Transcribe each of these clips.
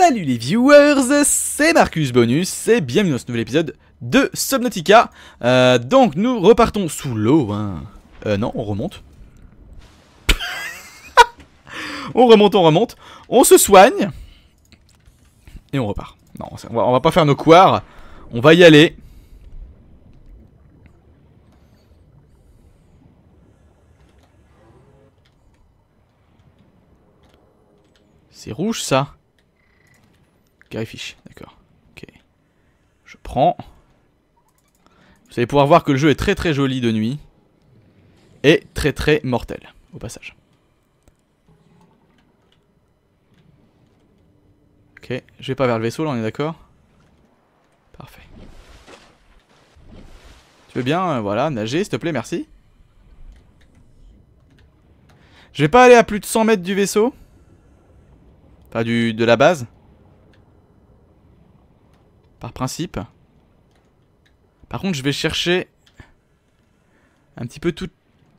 Salut les viewers, c'est Marcus Bonus et bienvenue dans ce nouvel épisode de Subnautica. Euh, donc nous repartons sous l'eau. Hein. Euh, non, on remonte. on remonte, on remonte. On se soigne. Et on repart. Non, on va, va pas faire nos couards. On va y aller. C'est rouge ça Gary d'accord. Ok. Je prends. Vous allez pouvoir voir que le jeu est très très joli de nuit. Et très très mortel, au passage. Ok, je vais pas vers le vaisseau là, on est d'accord Parfait. Tu veux bien, euh, voilà, nager s'il te plaît, merci. Je vais pas aller à plus de 100 mètres du vaisseau. Enfin, du, de la base. Par principe. Par contre, je vais chercher un petit peu toutes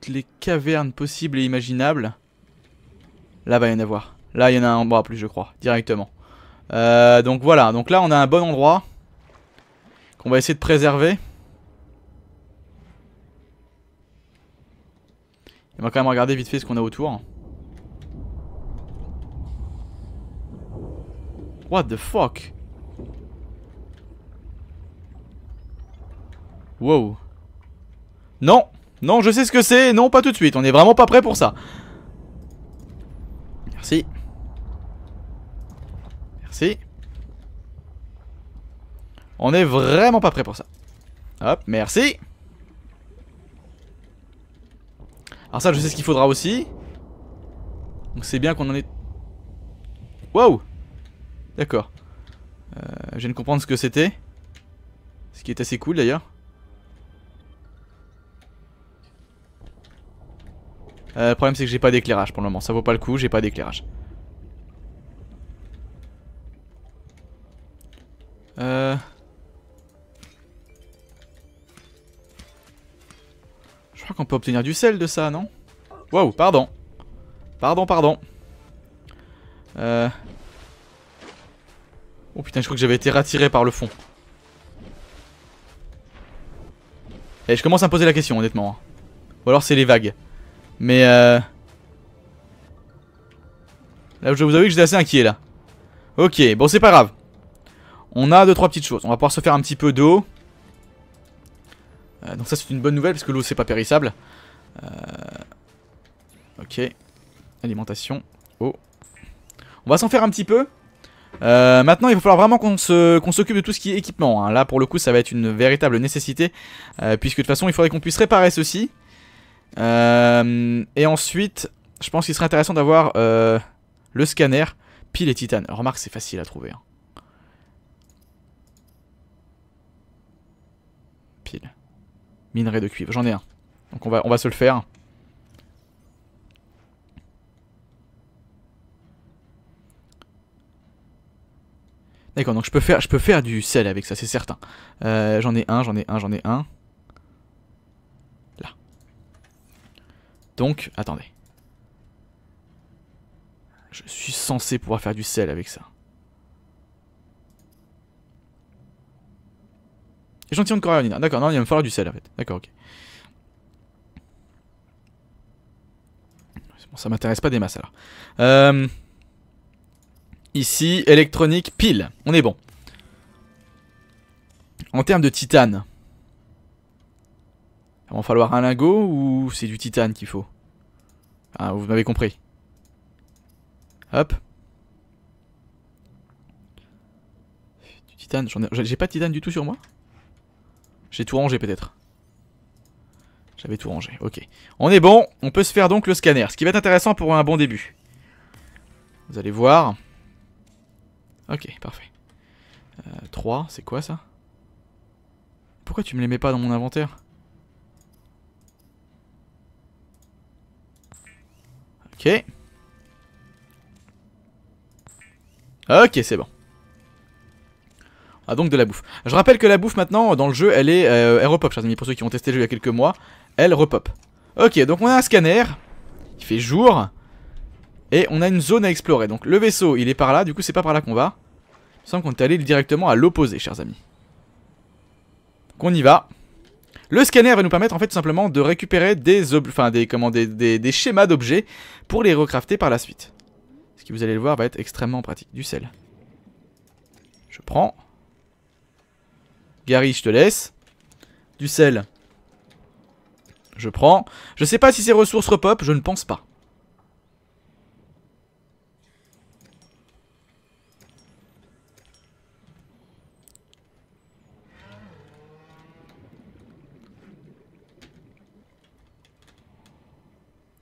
les cavernes possibles et imaginables. Là, bas il y en avoir. Là, il y en a un en bas plus, je crois, directement. Euh, donc voilà, donc là, on a un bon endroit qu'on va essayer de préserver. on va quand même regarder vite fait ce qu'on a autour. What the fuck Wow. Non Non, je sais ce que c'est Non, pas tout de suite. On est vraiment pas prêt pour ça. Merci. Merci. On est vraiment pas prêt pour ça. Hop, merci. Alors ça, je sais ce qu'il faudra aussi. Donc c'est bien qu'on en est... Wow D'accord. Euh, je viens de comprendre ce que c'était. Ce qui est assez cool d'ailleurs. Euh, le problème c'est que j'ai pas d'éclairage pour le moment, ça vaut pas le coup, j'ai pas d'éclairage. Euh... Je crois qu'on peut obtenir du sel de ça, non Waouh pardon. Pardon, pardon. Euh... Oh putain, je crois que j'avais été rattiré par le fond. Et eh, je commence à me poser la question, honnêtement. Ou alors c'est les vagues. Mais euh... Là, je vous avoue que j'étais assez inquiet là. Ok, bon c'est pas grave. On a deux trois petites choses. On va pouvoir se faire un petit peu d'eau. Euh, donc ça c'est une bonne nouvelle parce que l'eau c'est pas périssable. Euh, ok. Alimentation. Eau. On va s'en faire un petit peu. Euh, maintenant il va falloir vraiment qu'on s'occupe de tout ce qui est équipement hein. Là pour le coup ça va être une véritable nécessité Puisque de toute façon il faudrait qu'on puisse réparer ceci euh, et ensuite, je pense qu'il serait intéressant d'avoir euh, le scanner, pile et titane. Remarque, c'est facile à trouver. Hein. Pile. Minerai de cuivre, j'en ai un. Donc on va, on va se le faire. D'accord, donc je peux, faire, je peux faire du sel avec ça, c'est certain. Euh, j'en ai un, j'en ai un, j'en ai un. Donc, attendez. Je suis censé pouvoir faire du sel avec ça. Échantillon de corallina. D'accord, non, il va me falloir du sel en fait. D'accord, ok. Bon, ça m'intéresse pas des masses alors. Euh, ici, électronique pile. On est bon. En termes de titane, va falloir un lingot ou c'est du titane qu'il faut ah, Vous m'avez compris. Hop. Du titane, j'ai pas de titane du tout sur moi J'ai tout rangé peut-être. J'avais tout rangé, ok. On est bon, on peut se faire donc le scanner, ce qui va être intéressant pour un bon début. Vous allez voir. Ok, parfait. 3, euh, c'est quoi ça Pourquoi tu me les mets pas dans mon inventaire Ok. Ok, c'est bon. a ah, donc de la bouffe. Je rappelle que la bouffe maintenant dans le jeu elle est elle euh, repop chers amis pour ceux qui ont testé le jeu il y a quelques mois, elle repop. Ok donc on a un scanner, il fait jour et on a une zone à explorer. Donc le vaisseau il est par là, du coup c'est pas par là qu'on va. Il me semble qu'on est allé directement à l'opposé chers amis. Donc on y va. Le scanner va nous permettre en fait tout simplement de récupérer des, enfin, des, des, schémas d'objets pour les recrafter par la suite. Ce qui vous allez le voir va être extrêmement pratique. Du sel. Je prends. Gary, je te laisse. Du sel. Je prends. Je sais pas si ces ressources repop, je ne pense pas.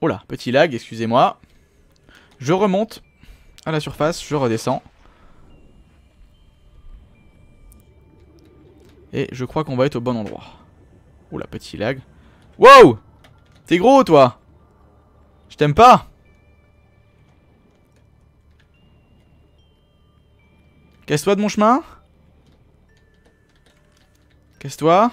Oh là, petit lag, excusez-moi. Je remonte à la surface, je redescends. Et je crois qu'on va être au bon endroit. Oula, petit lag. Wow T'es gros, toi Je t'aime pas Casse-toi de mon chemin Casse-toi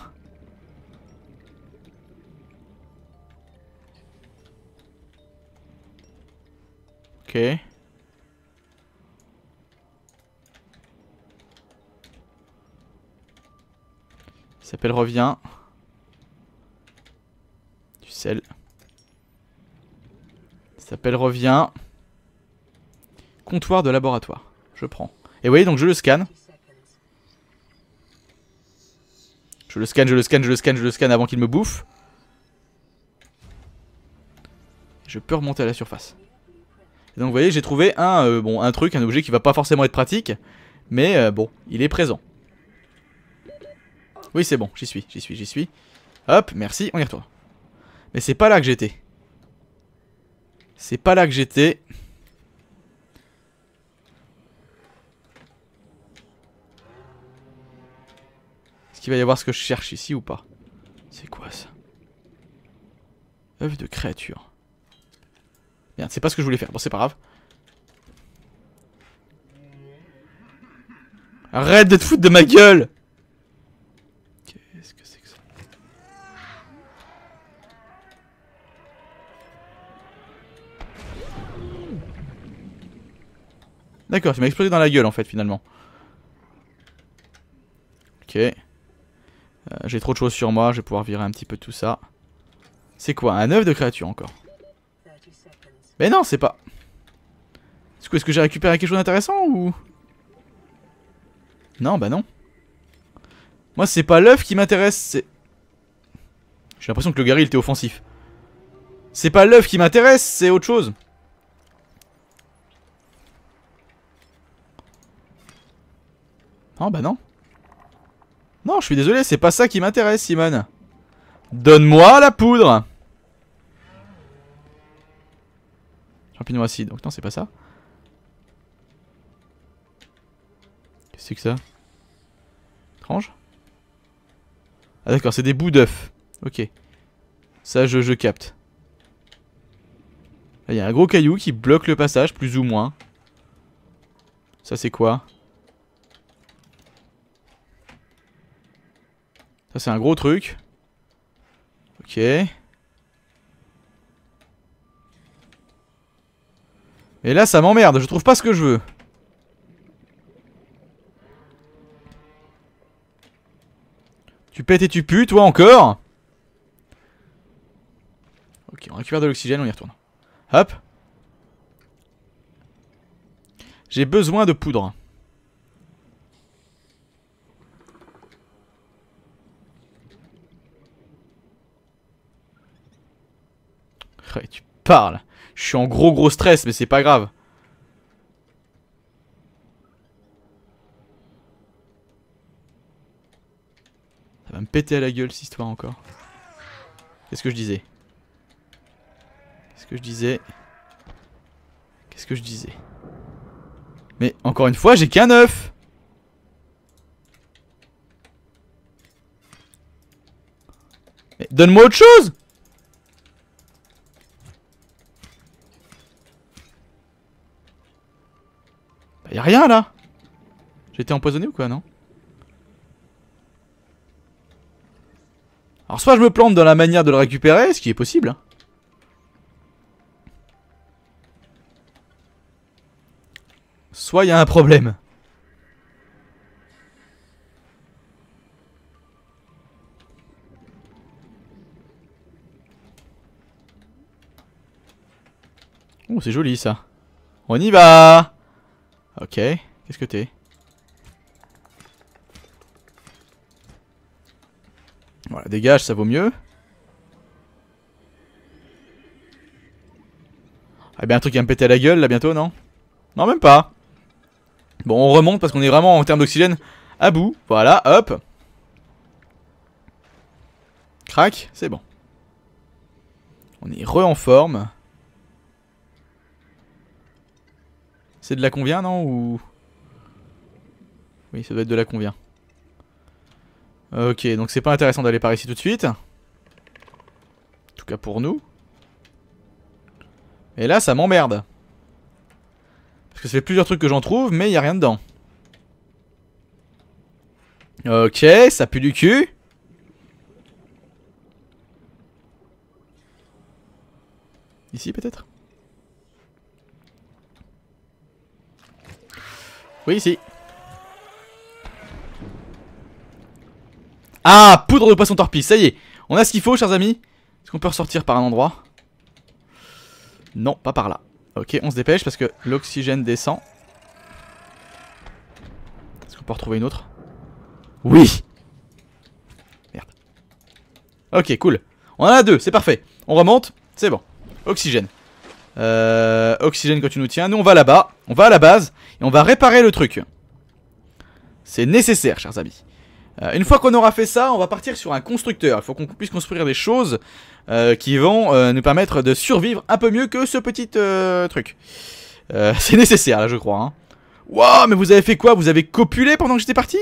s'appelle revient. Du sel. s'appelle revient. Comptoir de laboratoire. Je prends. Et vous voyez, donc je le scanne. Je le scanne, je le scanne, je le scanne, je le scanne avant qu'il me bouffe. Je peux remonter à la surface donc vous voyez, j'ai trouvé un, euh, bon, un truc, un objet qui va pas forcément être pratique, mais euh, bon, il est présent. Oui, c'est bon, j'y suis, j'y suis, j'y suis. Hop, merci, on y retourne. Mais c'est pas là que j'étais. C'est pas là que j'étais. Est-ce qu'il va y avoir ce que je cherche ici ou pas C'est quoi ça Œuf de créature. Merde, c'est pas ce que je voulais faire. Bon, c'est pas grave. Arrête de te foutre de ma gueule Qu'est-ce que c'est que ça D'accord, ça m'a explosé dans la gueule en fait finalement. Ok. Euh, j'ai trop de choses sur moi, je vais pouvoir virer un petit peu tout ça. C'est quoi Un œuf de créature encore mais non, c'est pas. est-ce que j'ai récupéré quelque chose d'intéressant ou. Non, bah non. Moi, c'est pas l'œuf qui m'intéresse, c'est. J'ai l'impression que le gars était offensif. C'est pas l'œuf qui m'intéresse, c'est autre chose. Non, bah non. Non, je suis désolé, c'est pas ça qui m'intéresse, Simon. Donne-moi la poudre Donc non, c'est pas ça. Qu'est-ce que c'est que ça Étrange. Ah d'accord, c'est des bouts d'œufs. Ok. Ça, je, je capte. Il y a un gros caillou qui bloque le passage, plus ou moins. Ça, c'est quoi Ça, c'est un gros truc. Ok. Et là, ça m'emmerde, je trouve pas ce que je veux. Tu pètes et tu putes toi encore Ok, on récupère de l'oxygène, on y retourne. Hop. J'ai besoin de poudre. Ouais, tu parles. Je suis en gros gros stress, mais c'est pas grave. Ça va me péter à la gueule cette histoire encore. Qu'est-ce que je disais Qu'est-ce que je disais Qu'est-ce que je disais Mais encore une fois, j'ai qu'un œuf Mais donne-moi autre chose Y'a rien là J'ai été empoisonné ou quoi, non Alors soit je me plante dans la manière de le récupérer, ce qui est possible. Hein. Soit il a un problème. Oh, c'est joli ça. On y va Ok, qu'est-ce que t'es Voilà, dégage, ça vaut mieux. Ah bien un truc qui va me péter à la gueule là bientôt, non Non, même pas. Bon, on remonte parce qu'on est vraiment en termes d'oxygène à bout. Voilà, hop. Crac, c'est bon. On est re en forme. C'est de la convient, non Ou... Oui, ça doit être de la convient. Ok, donc c'est pas intéressant d'aller par ici tout de suite. En tout cas pour nous. Et là, ça m'emmerde. Parce que ça fait plusieurs trucs que j'en trouve, mais il a rien dedans. Ok, ça pue du cul. Ici peut-être Oui, si. Ah, poudre de poisson torpille, ça y est. On a ce qu'il faut, chers amis. Est-ce qu'on peut ressortir par un endroit Non, pas par là. Ok, on se dépêche parce que l'oxygène descend. Est-ce qu'on peut retrouver une autre Oui Merde. Ok, cool. On en a deux, c'est parfait. On remonte, c'est bon. Oxygène. Euh, oxygène quand tu nous tiens. Nous, on va là-bas. On va à la base. Et on va réparer le truc. C'est nécessaire, chers amis. Euh, une fois qu'on aura fait ça, on va partir sur un constructeur. Il faut qu'on puisse construire des choses euh, qui vont euh, nous permettre de survivre un peu mieux que ce petit truc. c'est nécessaire, là, je crois. Hein. mais vous avez fait quoi Vous avez copulé pendant que j'étais parti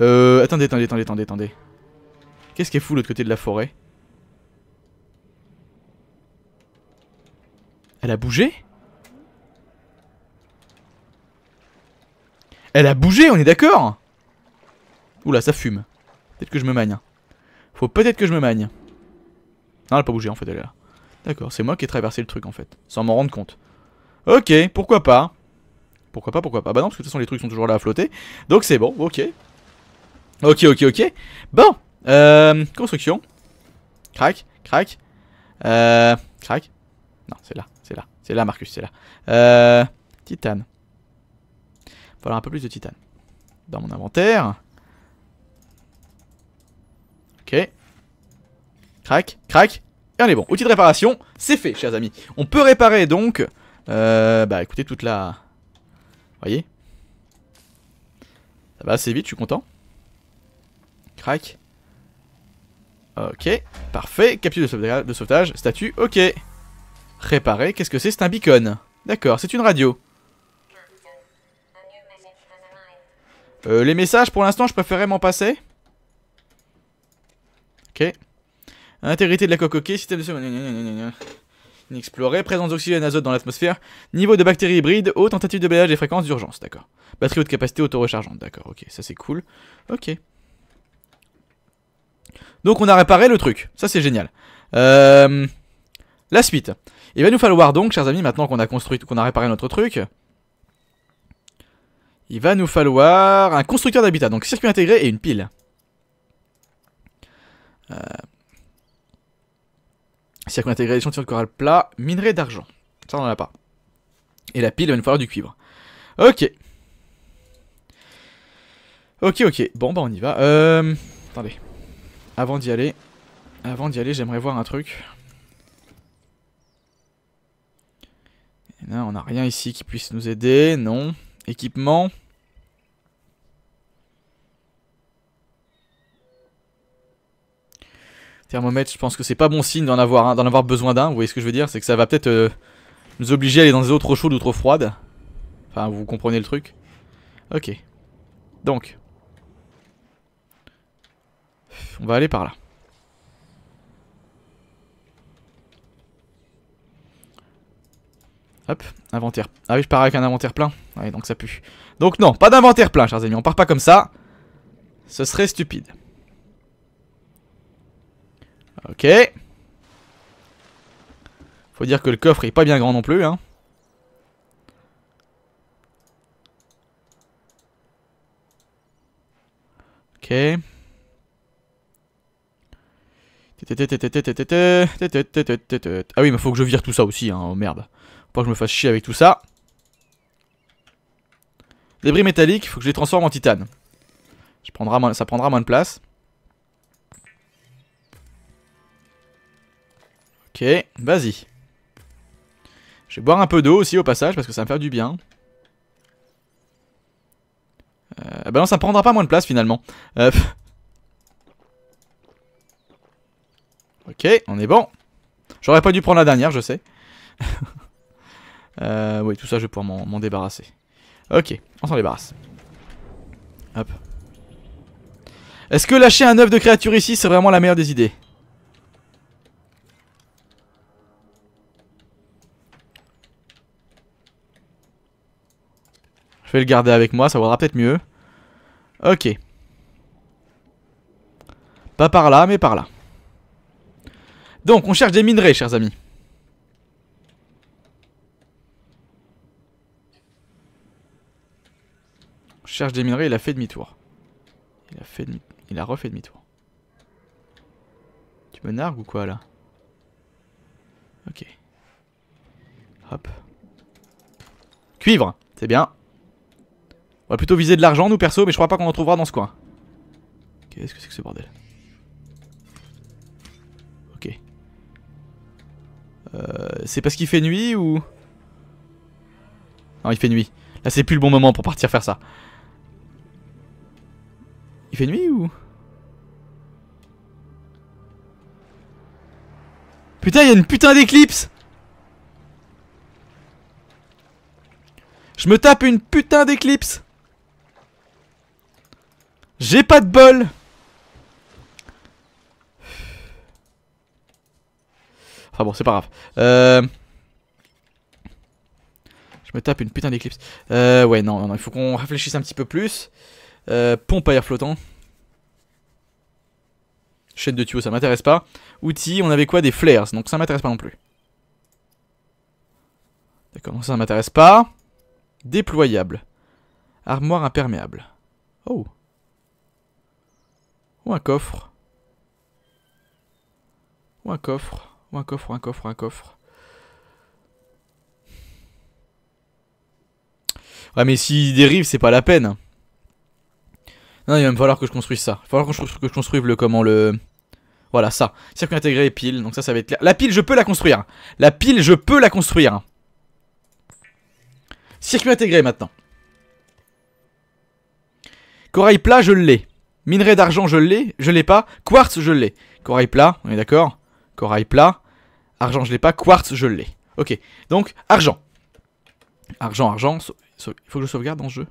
Euh... Attendez, attendez, attendez, attendez, attendez. Qu'est-ce qui est fou de l'autre côté de la forêt Elle a bougé Elle a bougé, on est d'accord Oula, ça fume. Peut-être que je me magne. Faut peut-être que je me magne. Non, elle a pas bougé en fait, elle est là. D'accord, c'est moi qui ai traversé le truc en fait, sans m'en rendre compte. Ok, pourquoi pas Pourquoi pas, pourquoi pas Bah non, parce que de toute façon les trucs sont toujours là à flotter. Donc c'est bon, ok. Ok, ok, ok. Bon, euh, construction. Crac, crac. Euh, crac. Non, c'est là. C'est là, Marcus, c'est là. Euh, titane. Voilà un peu plus de titane. Dans mon inventaire. Ok. Crac, crac. Et on est bon. Outil de réparation, c'est fait, chers amis. On peut réparer donc. Euh, bah écoutez, toute la. Voyez Ça va assez vite, je suis content. Crac. Ok, parfait. Capture de sauvetage, de sauvetage statut, ok. Réparer, qu'est-ce que c'est C'est un beacon. D'accord, c'est une radio. Euh, les messages, pour l'instant, je préférais m'en passer. Ok. Intégrité de la coque, ok. Système de... Inexploré. Présence d'oxygène d'azote dans l'atmosphère. Niveau de bactéries hybrides. haute, tentative de balayage et fréquences d'urgence. D'accord. Batterie haute capacité auto-rechargeante. D'accord, ok. Ça, c'est cool. Ok. Donc, on a réparé le truc. Ça, c'est génial. Euh, la suite. Il va nous falloir donc, chers amis, maintenant qu'on a construit, qu'on a réparé notre truc, il va nous falloir un constructeur d'habitat, donc circuit intégré et une pile. Euh, circuit intégré, échantillon de coral plat, minerai d'argent. Ça, on en a pas. Et la pile, il va nous falloir du cuivre. Ok. Ok, ok. Bon, bah on y va. Euh, attendez. Avant d'y aller, avant d'y aller, j'aimerais voir un truc. Hein, on n'a rien ici qui puisse nous aider, non. Équipement. Thermomètre, je pense que c'est pas bon signe d'en avoir, avoir besoin d'un, vous voyez ce que je veux dire C'est que ça va peut-être euh, nous obliger à aller dans des eaux trop chaudes ou trop froides. Enfin, vous comprenez le truc. Ok. Donc. On va aller par là. Hop, inventaire. Ah oui, je pars avec un inventaire plein. Ouais, donc ça pue. Donc non, pas d'inventaire plein, chers amis. On part pas comme ça. Ce serait stupide. Ok. Faut dire que le coffre est pas bien grand non plus, hein. Ok. Ah oui, mais faut que je vire tout ça aussi, hein. Oh merde. Pas que je me fasse chier avec tout ça. Débris métalliques, faut que je les transforme en titane. Ça prendra moins, de place. Ok, vas-y. Je vais boire un peu d'eau aussi au passage parce que ça va me faire du bien. Euh, bah ben non, ça me prendra pas moins de place finalement. Euh, ok, on est bon. J'aurais pas dû prendre la dernière, je sais. Euh, oui, tout ça, je vais pouvoir m'en débarrasser. Ok, on s'en débarrasse. Hop. Est-ce que lâcher un œuf de créature ici, c'est vraiment la meilleure des idées Je vais le garder avec moi, ça vaudra peut-être mieux. Ok. Pas par là, mais par là. Donc, on cherche des minerais, chers amis. Cherche des minerais, il a fait demi-tour. Il a fait Il a refait demi-tour. Tu me nargues ou quoi là Ok. Hop. Cuivre, c'est bien. On va plutôt viser de l'argent nous perso, mais je crois pas qu'on en trouvera dans ce coin. Qu'est-ce que c'est que ce bordel Ok. Euh, c'est parce qu'il fait nuit ou... Non, il fait nuit. Là, c'est plus le bon moment pour partir faire ça. Il fait nuit ou Putain, il y a une putain d'éclipse Je me tape une putain d'éclipse J'ai pas de bol Ah bon, c'est pas grave. Euh... Je me tape une putain d'éclipse. Euh, ouais, non, non, il faut qu'on réfléchisse un petit peu plus. Euh, pompe à air flottant. Chaîne de tuyaux, ça m'intéresse pas. Outils, on avait quoi Des flares, donc ça m'intéresse pas non plus. D'accord, donc ça, m'intéresse pas. Déployable. Armoire imperméable. Oh. Ou un coffre. Ou un coffre. Ou un coffre, ou un coffre, ou un coffre. Ouais, mais s'il dérive, c'est pas la peine. Non, il va me falloir que je construise ça. Il va falloir que je, que construise le comment le... Voilà, ça. Circuit intégré et pile. Donc ça, ça va être clair. La pile, je peux la construire. La pile, je peux la construire. Circuit intégré maintenant. Corail plat, je l'ai. Minerai d'argent, je l'ai. Je l'ai pas. Quartz, je l'ai. Corail plat, on est d'accord Corail plat. Argent, je l'ai pas. Quartz, je l'ai. Ok. Donc, argent. Argent, argent. Il faut que je sauvegarde dans ce jeu.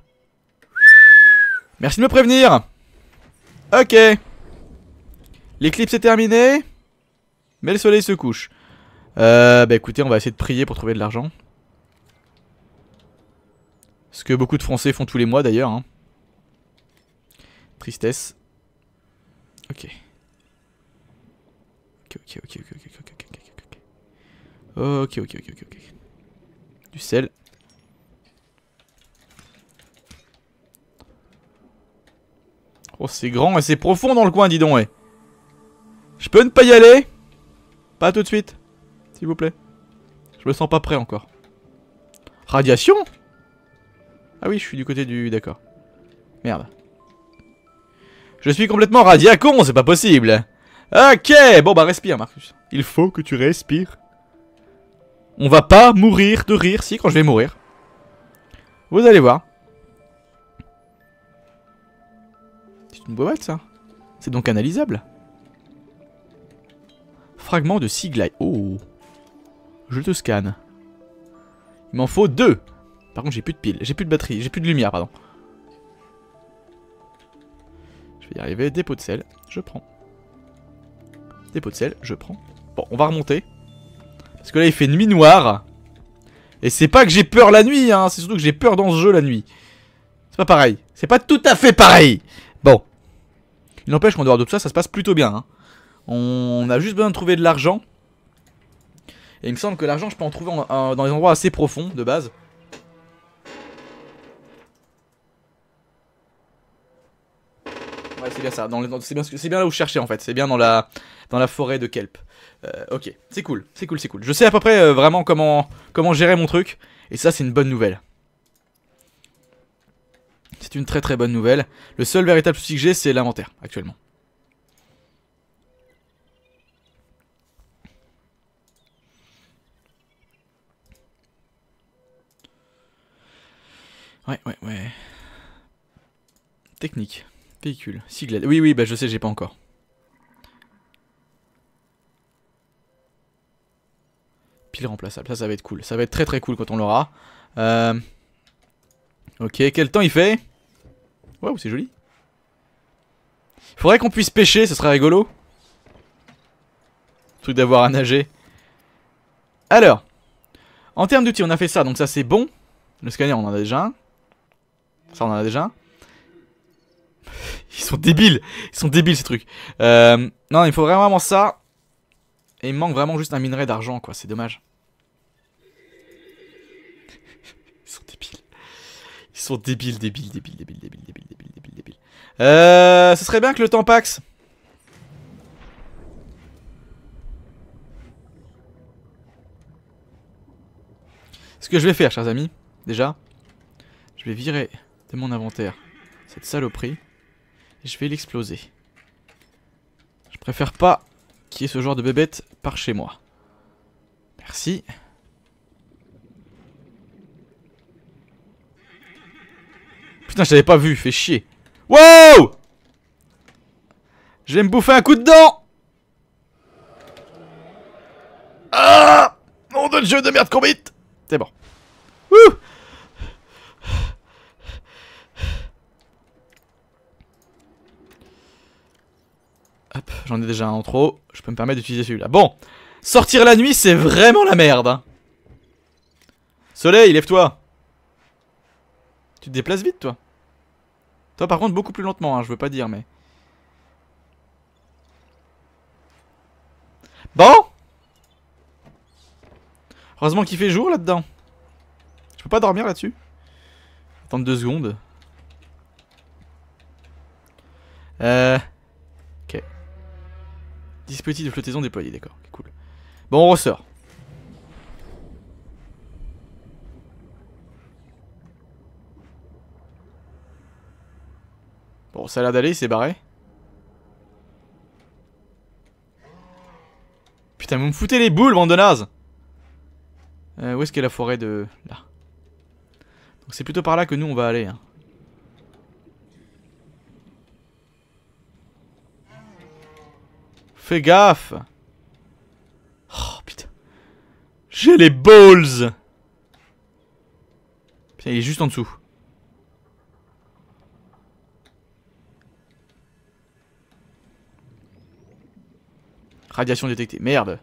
Merci de me prévenir Ok L'éclipse est terminée Mais le soleil se couche euh, Bah écoutez on va essayer de prier pour trouver de l'argent Ce que beaucoup de français font tous les mois d'ailleurs hein. Tristesse Ok Ok ok ok ok ok ok ok ok ok ok ok ok ok ok Du sel Oh, c'est grand et c'est profond dans le coin, dis donc, eh. Je peux ne pas y aller Pas tout de suite, s'il vous plaît. Je me sens pas prêt encore. Radiation Ah oui, je suis du côté du... D'accord. Merde. Je suis complètement radiacon, c'est pas possible Ok, bon bah respire Marcus. Il faut que tu respires. On va pas mourir de rire, si, quand je vais mourir. Vous allez voir. une boîte ça C'est donc analysable Fragment de Siglai. Oh Je te scanne. Il m'en faut deux Par contre j'ai plus de piles, j'ai plus de batterie, j'ai plus de lumière, pardon. Je vais y arriver. Dépôt de sel, je prends. Dépôt de sel, je prends. Bon, on va remonter. Parce que là il fait nuit noire. Et c'est pas que j'ai peur la nuit, hein, c'est surtout que j'ai peur dans ce jeu la nuit. C'est pas pareil. C'est pas tout à fait pareil. Bon. Il n'empêche qu'en dehors de ça, ça se passe plutôt bien. Hein. On a juste besoin de trouver de l'argent. Et il me semble que l'argent, je peux en trouver dans des endroits assez profonds, de base. Ouais, c'est bien ça. C'est bien, là où je cherchais, en fait. C'est bien dans la, dans la forêt de kelp. Euh, ok, c'est cool, c'est cool, c'est cool. Je sais à peu près euh, vraiment comment, comment gérer mon truc. Et ça, c'est une bonne nouvelle. C'est une très très bonne nouvelle. Le seul véritable souci que j'ai, c'est l'inventaire, actuellement. Ouais, ouais, ouais. Technique. Véhicule. Siglade. Oui, oui, bah je sais, j'ai pas encore. Pile remplaçable. Ça, ça va être cool. Ça va être très très cool quand on l'aura. Euh, ok, quel temps il fait Waouh, c'est joli. Faudrait qu'on puisse pêcher, ce serait rigolo. Truc d'avoir à nager. Alors, en termes d'outils, on a fait ça, donc ça c'est bon. Le scanner, on en a déjà un. Ça, on en a déjà un. Ils sont débiles Ils sont débiles ces trucs. Euh, non, il faut vraiment ça. Et il manque vraiment juste un minerai d'argent, quoi. C'est dommage. Ils sont débiles, débiles, débiles, débiles, débiles, débiles, débiles, débiles, débiles. Euh, ce serait bien que le temps Ce que je vais faire, chers amis, déjà, je vais virer de mon inventaire cette saloperie et je vais l'exploser. Je préfère pas qu'il y ait ce genre de bébête par chez moi. Merci. Putain, je l'avais pas vu, fais chier. Wow Je vais me bouffer un coup de dent Ah Mon le jeu de merde qu'on C'est bon. Wouh Hop, j'en ai déjà un en trop. Je peux me permettre d'utiliser celui-là. Bon Sortir la nuit, c'est vraiment la merde hein. Soleil, lève-toi Tu te déplaces vite, toi toi par contre beaucoup plus lentement, hein, je veux pas dire mais... Bon Heureusement qu'il fait jour là-dedans. Je peux pas dormir là-dessus. Attendre deux secondes. Euh... Ok. Dispositif de flottaison déployé, d'accord. Cool. Bon, on ressort. Bon, ça a l'air d'aller, il s'est barré. Putain, vous me foutez les boules, bande de nazes euh, Où est-ce qu'est la forêt de... Là. Donc c'est plutôt par là que nous on va aller. Hein. Fais gaffe Oh putain. J'ai les balls Putain, il est juste en dessous. Radiation détectée. Merde.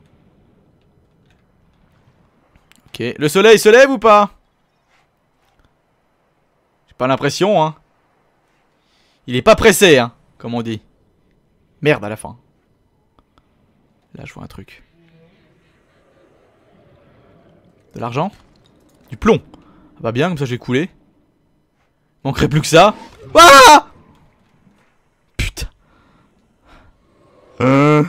Ok. Le soleil se lève ou pas J'ai pas l'impression, hein. Il est pas pressé, hein, comme on dit. Merde à la fin. Là, je vois un truc. De l'argent Du plomb. Ah bah bien, comme ça j'ai coulé. Manquerait plus que ça. Ah Putain. Euh...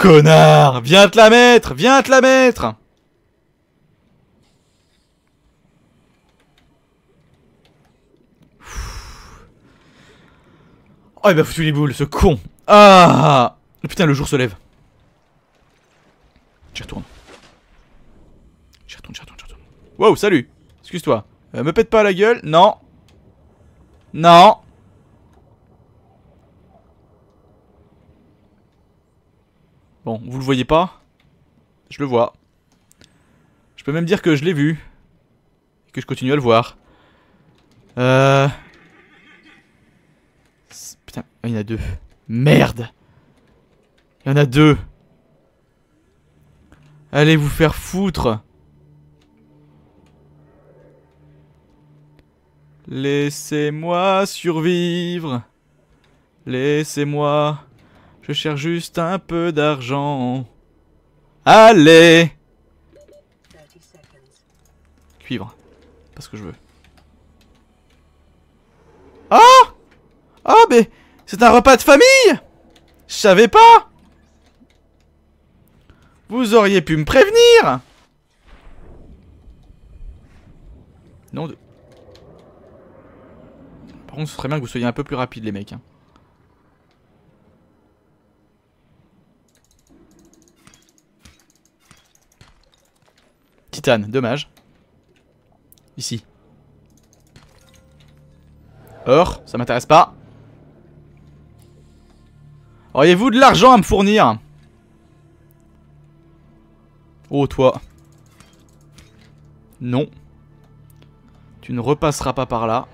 Connard Viens te la mettre Viens te la mettre Oh, il m'a foutu les boules, ce con Ah Putain, le jour se lève. J'y retourne. J'y retourne, j'y retourne, j'y retourne. Wow, salut Excuse-toi. Euh, me pète pas à la gueule. Non. Non. Bon, vous le voyez pas Je le vois. Je peux même dire que je l'ai vu. Et que je continue à le voir. Euh... Putain, il y en a deux. Merde Il y en a deux Allez vous faire foutre Laissez-moi survivre Laissez-moi je cherche juste un peu d'argent. Allez Cuivre. Pas ce que je veux. Ah oh, oh, mais c'est un repas de famille Je savais pas Vous auriez pu me prévenir Non de... Par contre, ce serait bien que vous soyez un peu plus rapide, les mecs. Hein. dommage. Ici. Or, ça m'intéresse pas. Auriez-vous de l'argent à me fournir Oh toi. Non. Tu ne repasseras pas par là.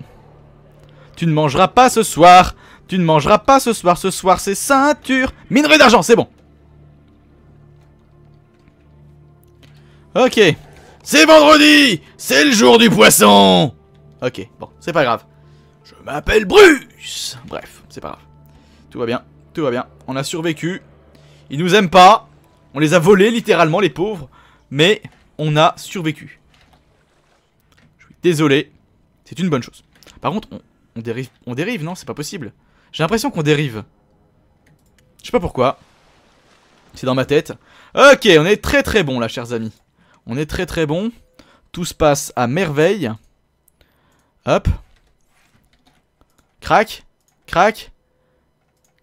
Tu ne mangeras pas ce soir. Tu ne mangeras pas ce soir. Ce soir, c'est ceinture. Minerai d'argent, c'est bon. Ok. C'est vendredi C'est le jour du poisson Ok, bon, c'est pas grave. Je m'appelle Bruce Bref, c'est pas grave. Tout va bien, tout va bien. On a survécu. Ils nous aiment pas. On les a volés, littéralement, les pauvres. Mais on a survécu. Je suis désolé. C'est une bonne chose. Par contre, on, dérive, on dérive, non C'est pas possible. J'ai l'impression qu'on dérive. Je sais pas pourquoi. C'est dans ma tête. Ok, on est très très bon là, chers amis. On est très très bon. Tout se passe à merveille. Hop. Crac. Crac.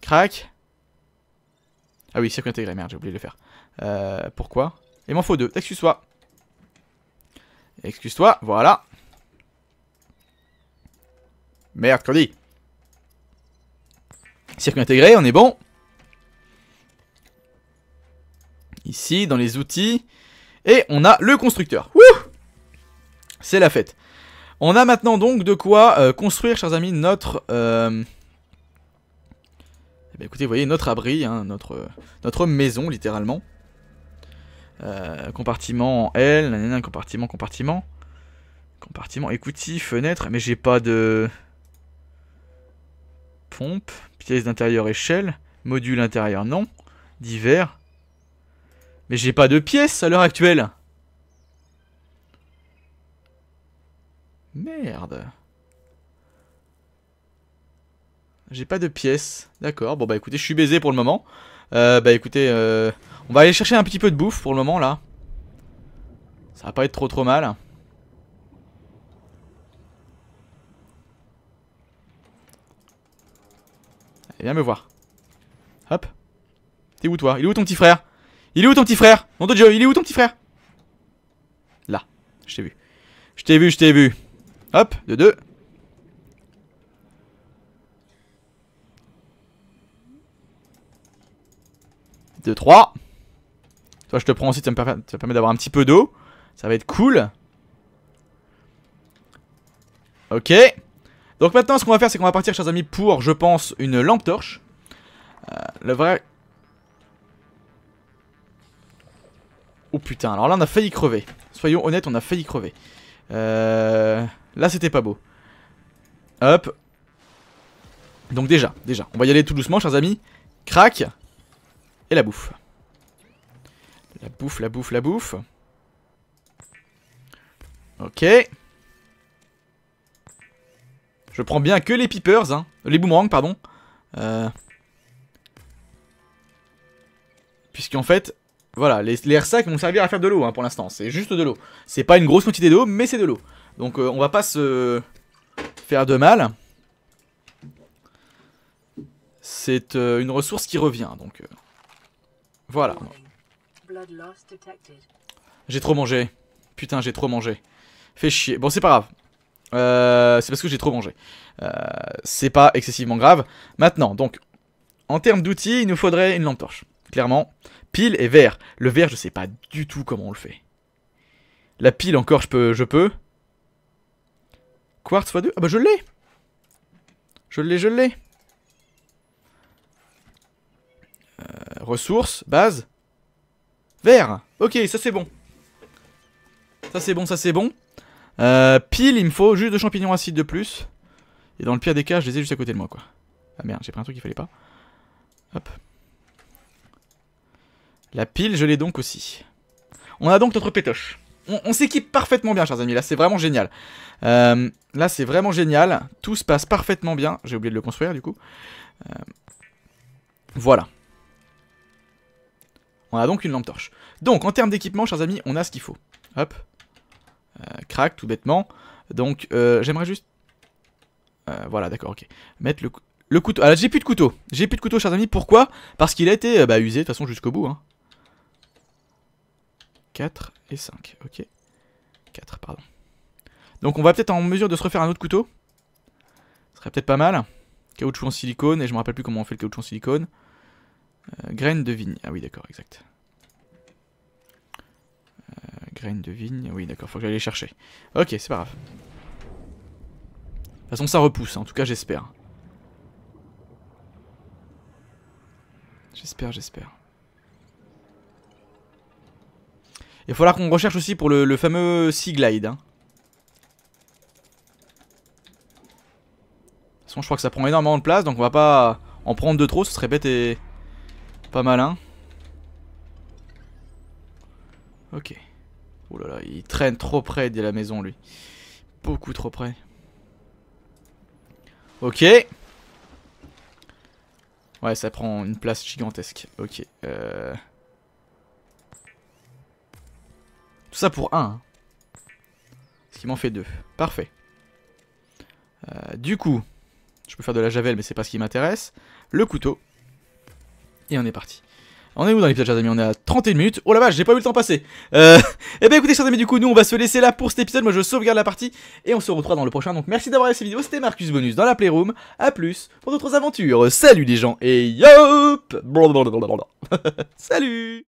Crac. Ah oui, circuit intégré. Merde, j'ai oublié de le faire. Euh, pourquoi Il m'en faut deux. Excuse-toi. Excuse-toi. Voilà. Merde, dit Circuit intégré, on est bon. Ici, dans les outils, et on a le constructeur. C'est la fête. On a maintenant donc de quoi euh, construire, chers amis, notre... Euh, eh écoutez, vous voyez, notre abri, hein, notre, notre maison, littéralement. Euh, compartiment en L, compartiment, compartiment. Compartiment, Écoutez, fenêtre, mais j'ai pas de... Pompe, pièce d'intérieur, échelle, module intérieur, non. Divers, mais j'ai pas de pièces à l'heure actuelle. Merde. J'ai pas de pièces. D'accord. Bon bah écoutez, je suis baisé pour le moment. Euh, bah écoutez, euh, on va aller chercher un petit peu de bouffe pour le moment là. Ça va pas être trop trop mal. Allez, viens me voir. Hop. T'es où toi Il est où ton petit frère il est où ton petit frère mon de il est où ton petit frère Là, je t'ai vu. Je t'ai vu, je t'ai vu. Hop, de deux. Deux, trois. Toi, je te prends aussi, ça me permet, d'avoir un petit peu d'eau. Ça va être cool. Ok. Donc maintenant, ce qu'on va faire, c'est qu'on va partir, chers amis, pour, je pense, une lampe torche. Euh, le vrai Oh putain, alors là on a failli crever. Soyons honnêtes, on a failli crever. Euh, là c'était pas beau. Hop. Donc déjà, déjà, on va y aller tout doucement chers amis. Crac. Et la bouffe. La bouffe, la bouffe, la bouffe. Ok. Je prends bien que les peepers, hein. Les boomerangs, pardon. Euh. Puisqu'en fait, voilà, les, les sacs vont servir à faire de l'eau hein, pour l'instant, c'est juste de l'eau. C'est pas une grosse quantité d'eau, mais c'est de l'eau. Donc euh, on va pas se faire de mal. C'est euh, une ressource qui revient, donc... Euh, voilà. J'ai trop mangé. Putain, j'ai trop mangé. Fais chier. Bon, c'est pas grave. c'est parce que j'ai trop mangé. c'est pas excessivement grave. Maintenant, donc, en termes d'outils, il nous faudrait une lampe torche clairement. Pile et vert. Le vert, je sais pas du tout comment on le fait. La pile encore, je peux. Je peux. Quartz x2. Ah bah je l'ai Je l'ai, je l'ai. Euh, ressources, base. vert. Ok, ça c'est bon. Ça c'est bon, ça c'est bon. Euh, pile, il me faut juste deux champignons acides de plus. Et dans le pire des cas, je les ai juste à côté de moi, quoi. Ah merde, j'ai pris un truc qu'il fallait pas. Hop. La pile, je l'ai donc aussi. On a donc notre pétoche. On, s'équipe parfaitement bien, chers amis. Là, c'est vraiment génial. Euh, là, c'est vraiment génial. Tout se passe parfaitement bien. J'ai oublié de le construire, du coup. Euh, voilà. On a donc une lampe torche. Donc, en termes d'équipement, chers amis, on a ce qu'il faut. Hop. Euh, Crac, tout bêtement. Donc, j'aimerais juste... voilà, d'accord, ok. Mettre le... Le couteau. Alors, ah, j'ai plus de couteau. J'ai plus de couteau, chers amis. Pourquoi Parce qu'il a été bah, usé, de toute façon, jusqu'au bout. Hein. 4 et 5, ok. 4, pardon. Donc on va peut-être en mesure de se refaire un autre couteau. Ce serait peut-être pas mal. Caoutchouc en silicone, et je me rappelle plus comment on fait le caoutchouc en silicone. Euh, graines de vigne, ah oui d'accord, exact. Euh, graines de vigne, oui d'accord, faut que j'aille les chercher. Ok, c'est pas grave. De toute façon ça repousse, hein. en tout cas j'espère. J'espère, j'espère. Il faudra qu'on recherche aussi pour le, fameux Seaglide. Glide. Hein. De toute façon, je crois que ça prend énormément de place, donc on va pas en prendre de trop, ce serait bête et pas malin. Ok. Oh là là, il traîne trop près de la maison, lui. Beaucoup trop près. Ok. Ouais, ça prend une place gigantesque. Ok. Euh... pour un hein. Ce qui m'en fait deux Parfait. Euh, du coup, je peux faire de la javel, mais c'est pas ce qui m'intéresse. Le couteau. Et on est parti. On est où dans l'épisode, chers amis On est à 31 minutes. Oh la vache, j'ai pas eu le temps passer. et euh, Eh ben écoutez, chers amis, du coup, nous on va se laisser là pour cet épisode. Moi, je sauvegarde la partie et on se retrouvera dans le prochain. Donc, merci d'avoir regardé cette vidéo. C'était Marcus Bonus dans la Playroom. À plus pour d'autres aventures. Salut les gens et yop Salut